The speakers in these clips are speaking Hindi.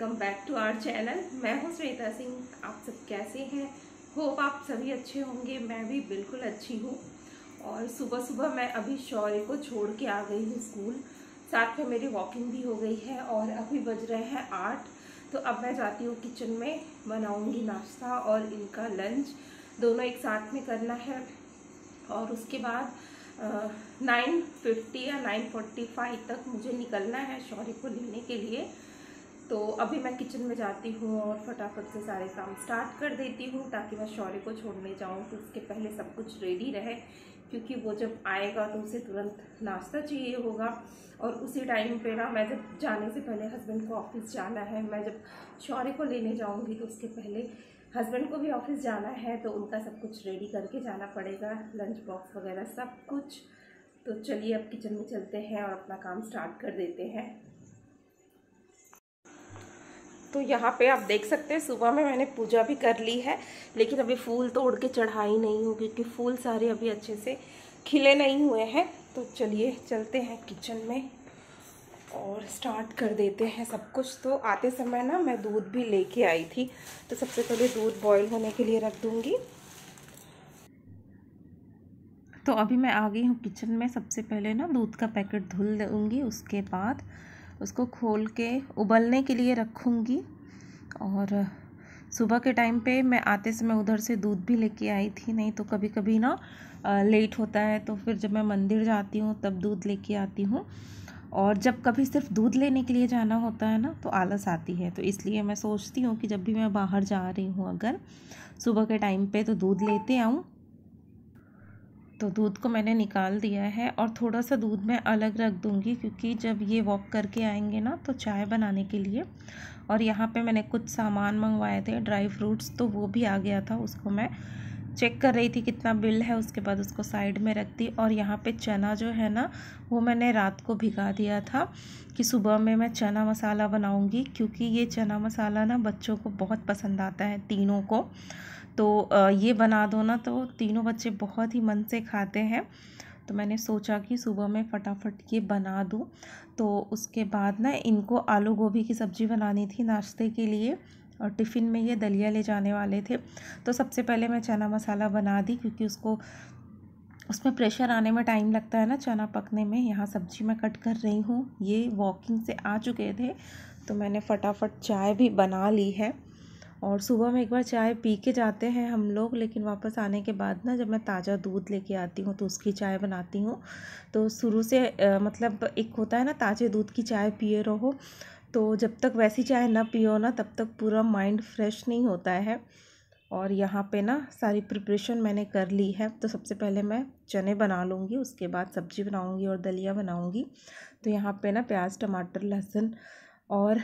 welcome back to our channel मैं हूं श्वेता सिंह आप सब कैसे हैं होप आप सभी अच्छे होंगे मैं भी बिल्कुल अच्छी हूं और सुबह सुबह मैं अभी शौर्य को छोड़ के आ गई हूं स्कूल साथ में मेरी वॉकिंग भी हो गई है और अभी बज रहे हैं आठ तो अब मैं जाती हूँ किचन में बनाऊँगी नाश्ता और इनका लंच दोनों एक साथ में करना है और उसके बाद नाइन फिफ्टी या नाइन फोर्टी फाइव तक मुझे निकलना है शौर्य को लेने के लिए तो अभी मैं किचन में जाती हूँ और फटाफट से सारे काम स्टार्ट कर देती हूँ ताकि मैं शौर्य को छोड़ने जाऊँ तो उसके पहले सब कुछ रेडी रहे क्योंकि वो जब आएगा तो उसे तुरंत नाश्ता चाहिए होगा और उसी टाइम पे ना मैं जब जाने से पहले हस्बैंड को ऑफिस जाना है मैं जब शौर्य को लेने जाऊँगी तो उसके पहले हस्बैंड को भी ऑफिस जाना है तो उनका सब कुछ रेडी करके जाना पड़ेगा लंच बॉक्स वगैरह सब कुछ तो चलिए अब किचन में चलते हैं और अपना काम स्टार्ट कर देते हैं तो यहाँ पे आप देख सकते हैं सुबह में मैंने पूजा भी कर ली है लेकिन अभी फूल तोड़ के चढ़ाई नहीं होगी क्योंकि फूल सारे अभी अच्छे से खिले नहीं हुए हैं तो चलिए चलते हैं किचन में और स्टार्ट कर देते हैं सब कुछ तो आते समय ना मैं दूध भी लेके आई थी तो सबसे पहले दूध बॉईल होने के लिए रख दूँगी तो अभी मैं आ गई हूँ किचन में सबसे पहले ना दूध का पैकेट धुल दूँगी उसके बाद उसको खोल के उबलने के लिए रखूँगी और सुबह के टाइम पे मैं आते समय उधर से दूध भी लेके आई थी नहीं तो कभी कभी ना लेट होता है तो फिर जब मैं मंदिर जाती हूँ तब दूध लेके आती हूँ और जब कभी सिर्फ दूध लेने के लिए जाना होता है ना तो आलस आती है तो इसलिए मैं सोचती हूँ कि जब भी मैं बाहर जा रही हूँ अगर सुबह के टाइम पे तो दूध लेते आऊँ तो दूध को मैंने निकाल दिया है और थोड़ा सा दूध मैं अलग रख दूँगी क्योंकि जब ये वॉक करके आएंगे ना तो चाय बनाने के लिए और यहाँ पे मैंने कुछ सामान मंगवाए थे ड्राई फ्रूट्स तो वो भी आ गया था उसको मैं चेक कर रही थी कितना बिल है उसके बाद उसको साइड में रख दी और यहाँ पे चना जो है ना वो मैंने रात को भिगा दिया था कि सुबह में मैं चना मसाला बनाऊँगी क्योंकि ये चना मसाला ना बच्चों को बहुत पसंद आता है तीनों को तो ये बना दो ना तो तीनों बच्चे बहुत ही मन से खाते हैं तो मैंने सोचा कि सुबह मैं फटाफट ये बना दूँ तो उसके बाद ना इनको आलू गोभी की सब्ज़ी बनानी थी नाश्ते के लिए और टिफ़िन में ये दलिया ले जाने वाले थे तो सबसे पहले मैं चना मसाला बना दी क्योंकि उसको उसमें प्रेशर आने में टाइम लगता है ना चना पकने में यहाँ सब्ज़ी मैं कट कर रही हूँ ये वॉकिंग से आ चुके थे तो मैंने फटाफट चाय भी बना ली है और सुबह में एक बार चाय पी के जाते हैं हम लोग लेकिन वापस आने के बाद ना जब मैं ताज़ा दूध लेके आती हूँ तो उसकी चाय बनाती हूँ तो शुरू से मतलब एक होता है ना ताज़े दूध की चाय पिए रहो तो जब तक वैसी चाय ना पियो ना तब तक पूरा माइंड फ्रेश नहीं होता है और यहाँ पे ना सारी प्रिपरेशन मैंने कर ली है तो सबसे पहले मैं चने बना लूँगी उसके बाद सब्जी बनाऊँगी और दलिया बनाऊँगी तो यहाँ पे ना प्याज टमाटर लहसुन और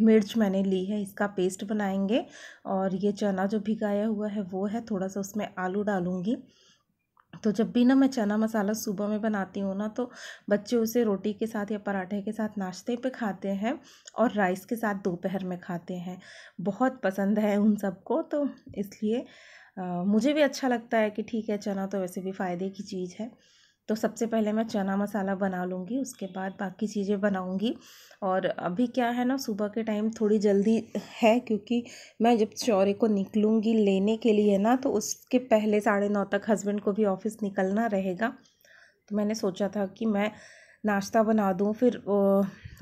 मिर्च मैंने ली है इसका पेस्ट बनाएंगे और ये चना जो भिगाया हुआ है वो है थोड़ा सा उसमें आलू डालूँगी तो जब भी ना मैं चना मसाला सुबह में बनाती हूँ ना तो बच्चे उसे रोटी के साथ या पराठे के साथ नाश्ते पे खाते हैं और राइस के साथ दोपहर में खाते हैं बहुत पसंद है उन सबको तो इसलिए आ, मुझे भी अच्छा लगता है कि ठीक है चना तो वैसे भी फ़ायदे की चीज़ है तो सबसे पहले मैं चना मसाला बना लूँगी उसके बाद बाकी चीज़ें बनाऊँगी और अभी क्या है ना सुबह के टाइम थोड़ी जल्दी है क्योंकि मैं जब चौरे को निकलूँगी लेने के लिए ना तो उसके पहले साढ़े नौ तक हस्बैंड को भी ऑफिस निकलना रहेगा तो मैंने सोचा था कि मैं नाश्ता बना दूँ फिर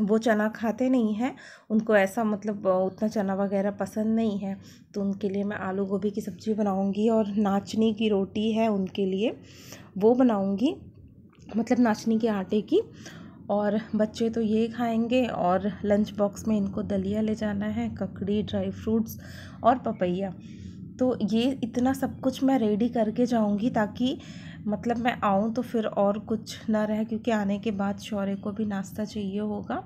वो चना खाते नहीं हैं उनको ऐसा मतलब उतना चना वगैरह पसंद नहीं है तो उनके लिए मैं आलू गोभी की सब्ज़ी बनाऊँगी और नाचनी की रोटी है उनके लिए वो बनाऊँगी मतलब नाचनी के आटे की और बच्चे तो ये खाएंगे और लंच बॉक्स में इनको दलिया ले जाना है ककड़ी ड्राई फ्रूट्स और पपैया तो ये इतना सब कुछ मैं रेडी करके जाऊंगी ताकि मतलब मैं आऊँ तो फिर और कुछ ना रहे क्योंकि आने के बाद शौर्य को भी नाश्ता चाहिए होगा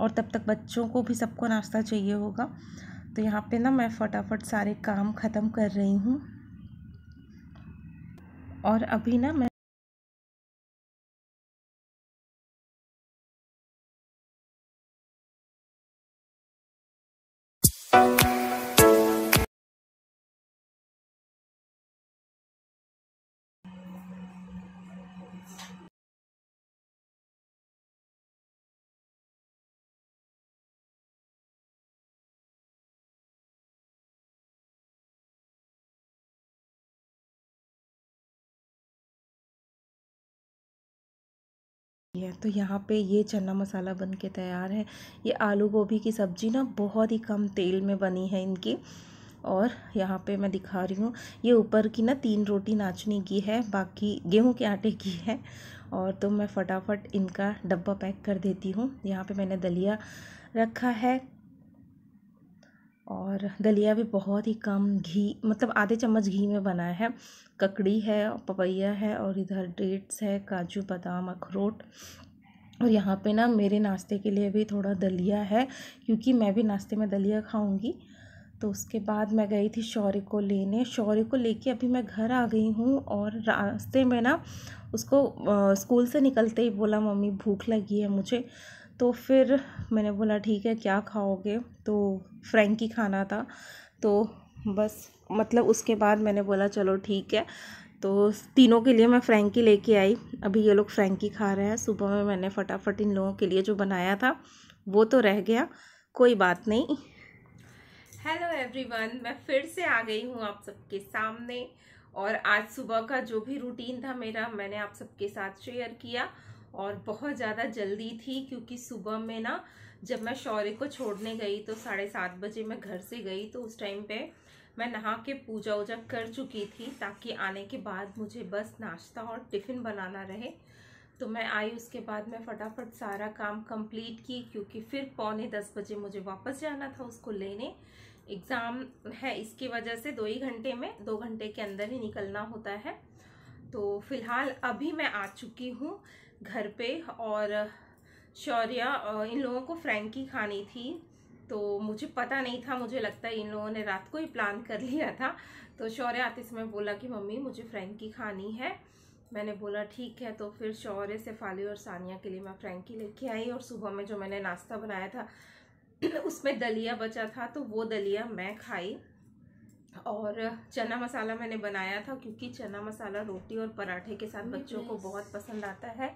और तब तक बच्चों को भी सबको नाश्ता चाहिए होगा तो यहाँ पे ना मैं फटाफट सारे काम ख़त्म कर रही हूँ और अभी ना मैं है तो यहाँ पे ये चना मसाला बन के तैयार है ये आलू गोभी की सब्ज़ी ना बहुत ही कम तेल में बनी है इनकी और यहाँ पे मैं दिखा रही हूँ ये ऊपर की ना तीन रोटी नाचनी की है बाकी गेहूँ के आटे की है और तो मैं फटाफट इनका डब्बा पैक कर देती हूँ यहाँ पे मैंने दलिया रखा है और दलिया भी बहुत ही कम घी मतलब आधे चम्मच घी में बना है ककड़ी है पपैया है और इधर डेट्स है काजू बादाम अखरोट और यहाँ पे ना मेरे नाश्ते के लिए भी थोड़ा दलिया है क्योंकि मैं भी नाश्ते में दलिया खाऊंगी तो उसके बाद मैं गई थी शौर्य को लेने शौर्य को लेके अभी मैं घर आ गई हूँ और रास्ते में ना उसको स्कूल से निकलते ही बोला मम्मी भूख लगी है मुझे तो फिर मैंने बोला ठीक है क्या खाओगे तो फ्रेंकी खाना था तो बस मतलब उसके बाद मैंने बोला चलो ठीक है तो तीनों के लिए मैं फ्रेंकी लेके आई अभी ये लोग फ्रेंकी खा रहे हैं सुबह में मैंने फटाफट इन लोगों के लिए जो बनाया था वो तो रह गया कोई बात नहीं हेलो एवरीवन मैं फिर से आ गई हूँ आप सबके सामने और आज सुबह का जो भी रूटीन था मेरा मैंने आप सबके साथ शेयर किया और बहुत ज़्यादा जल्दी थी क्योंकि सुबह में ना जब मैं शौर्य को छोड़ने गई तो साढ़े सात बजे मैं घर से गई तो उस टाइम पे मैं नहा के पूजा वूजा कर चुकी थी ताकि आने के बाद मुझे बस नाश्ता और टिफ़िन बनाना रहे तो मैं आई उसके बाद मैं फटाफट सारा काम कंप्लीट की क्योंकि फिर पौने दस बजे मुझे वापस जाना था उसको लेने एग्ज़ाम है इसकी वजह से दो ही घंटे में दो घंटे के अंदर ही निकलना होता है तो फिलहाल अभी मैं आ चुकी हूँ घर पे और शौर्या इन लोगों को फ्रेंकी खानी थी तो मुझे पता नहीं था मुझे लगता है इन लोगों ने रात को ही प्लान कर लिया था तो शौर्य आते समय बोला कि मम्मी मुझे फ्रेंकी खानी है मैंने बोला ठीक है तो फिर शौर्य से फाली और सानिया के लिए मैं फ्रेंकी लेके आई और सुबह में जो मैंने नाश्ता बनाया था उसमें दलिया बचा था तो वो दलिया मैं खाई और चना मसाला मैंने बनाया था क्योंकि चना मसाला रोटी और पराठे के साथ बच्चों को बहुत पसंद आता है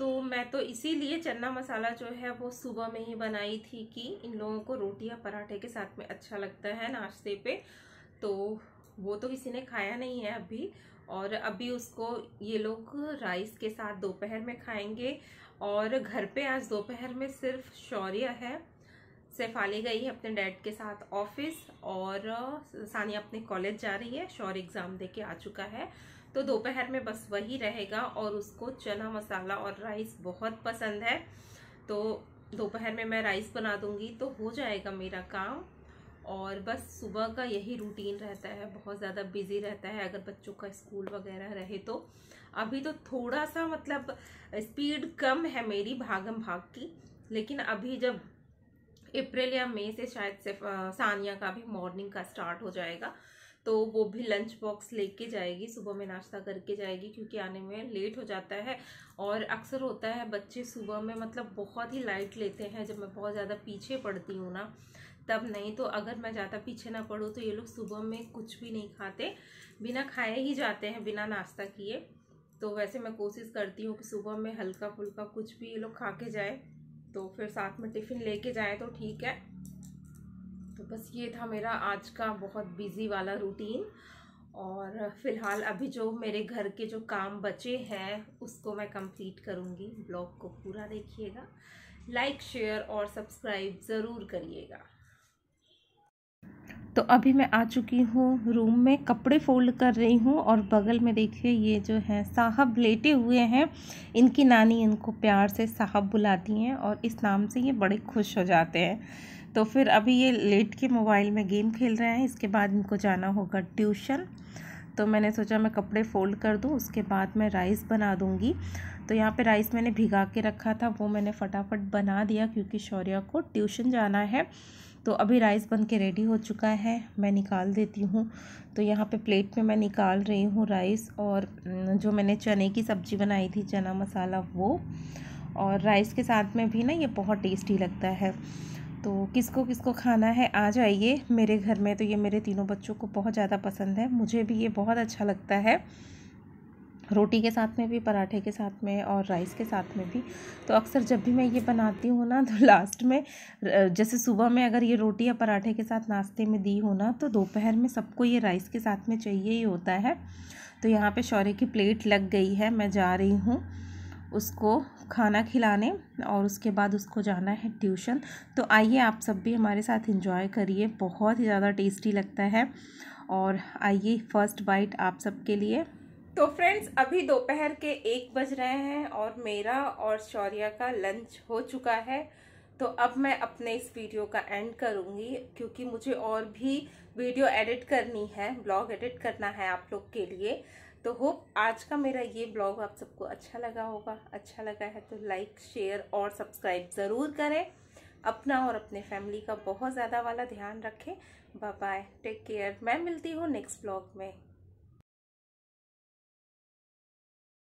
तो मैं तो इसीलिए चना मसाला जो है वो सुबह में ही बनाई थी कि इन लोगों को रोटी या पराठे के साथ में अच्छा लगता है नाश्ते पे तो वो तो किसी ने खाया नहीं है अभी और अभी उसको ये लोग राइस के साथ दोपहर में खाएंगे और घर पे आज दोपहर में सिर्फ शौर्य है शेफाली गई है अपने डैड के साथ ऑफिस और सानिया अपने कॉलेज जा रही है शौर्य एग्ज़ाम दे के आ चुका है तो दोपहर में बस वही रहेगा और उसको चना मसाला और राइस बहुत पसंद है तो दोपहर में मैं राइस बना दूँगी तो हो जाएगा मेरा काम और बस सुबह का यही रूटीन रहता है बहुत ज़्यादा बिजी रहता है अगर बच्चों का स्कूल वगैरह रहे तो अभी तो थोड़ा सा मतलब स्पीड कम है मेरी भागम भाग की लेकिन अभी जब अप्रैल या मई से शायद सिर्फ सानिया का भी मॉर्निंग का स्टार्ट हो जाएगा तो वो भी लंच बॉक्स लेके जाएगी सुबह में नाश्ता करके जाएगी क्योंकि आने में लेट हो जाता है और अक्सर होता है बच्चे सुबह में मतलब बहुत ही लाइट लेते हैं जब मैं बहुत ज़्यादा पीछे पड़ती हूँ ना तब नहीं तो अगर मैं ज़्यादा पीछे ना पड़ूँ तो ये लोग सुबह में कुछ भी नहीं खाते बिना खाए ही जाते हैं बिना नाश्ता किए तो वैसे मैं कोशिश करती हूँ कि सुबह में हल्का फुल्का कुछ भी ये लोग खा के जाए तो फिर साथ में टिफ़िन लेके जाए तो ठीक है बस ये था मेरा आज का बहुत बिज़ी वाला रूटीन और फ़िलहाल अभी जो मेरे घर के जो काम बचे हैं उसको मैं कंप्लीट करूँगी ब्लॉग को पूरा देखिएगा लाइक शेयर और सब्सक्राइब ज़रूर करिएगा तो अभी मैं आ चुकी हूँ रूम में कपड़े फोल्ड कर रही हूँ और बगल में देखिए ये जो है साहब लेटे हुए हैं इनकी नानी इनको प्यार से साहब बुलाती हैं और इस नाम से ये बड़े खुश हो जाते हैं तो फिर अभी ये लेट के मोबाइल में गेम खेल रहे हैं इसके बाद इनको जाना होगा ट्यूशन तो मैंने सोचा मैं कपड़े फ़ोल्ड कर दूँ उसके बाद मैं राइस बना दूँगी तो यहाँ पे राइस मैंने भिगा के रखा था वो मैंने फटाफट बना दिया क्योंकि शौर्या को ट्यूशन जाना है तो अभी राइस बन के रेडी हो चुका है मैं निकाल देती हूँ तो यहाँ पे प्लेट में मैं निकाल रही हूँ राइस और जो मैंने चने की सब्ज़ी बनाई थी चना मसाला वो और राइस के साथ में भी ना ये बहुत टेस्टी लगता है तो किसको किसको खाना है आ जाइए मेरे घर में तो ये मेरे तीनों बच्चों को बहुत ज़्यादा पसंद है मुझे भी ये बहुत अच्छा लगता है रोटी के साथ में भी पराठे के साथ में और राइस के साथ में भी तो अक्सर जब भी मैं ये बनाती हूँ ना तो लास्ट में जैसे सुबह में अगर ये रोटी या पराठे के साथ नाश्ते में दी हो ना तो दोपहर में सबको ये राइस के साथ में चाहिए ही होता है तो यहाँ पे शौर्य की प्लेट लग गई है मैं जा रही हूँ उसको खाना खिलाने और उसके बाद उसको जाना है ट्यूशन तो आइए आप सब भी हमारे साथ इंजॉय करिए बहुत ही ज़्यादा टेस्टी लगता है और आइए फर्स्ट बाइट आप सबके लिए तो फ्रेंड्स अभी दोपहर के एक बज रहे हैं और मेरा और शौर्या का लंच हो चुका है तो अब मैं अपने इस वीडियो का एंड करूँगी क्योंकि मुझे और भी वीडियो एडिट करनी है ब्लॉग एडिट करना है आप लोग के लिए तो होप आज का मेरा ये ब्लॉग आप सबको अच्छा लगा होगा अच्छा लगा है तो लाइक शेयर और सब्सक्राइब ज़रूर करें अपना और अपने फैमिली का बहुत ज़्यादा वाला ध्यान रखें बाय टेक केयर मैं मिलती हूँ नेक्स्ट ब्लॉग में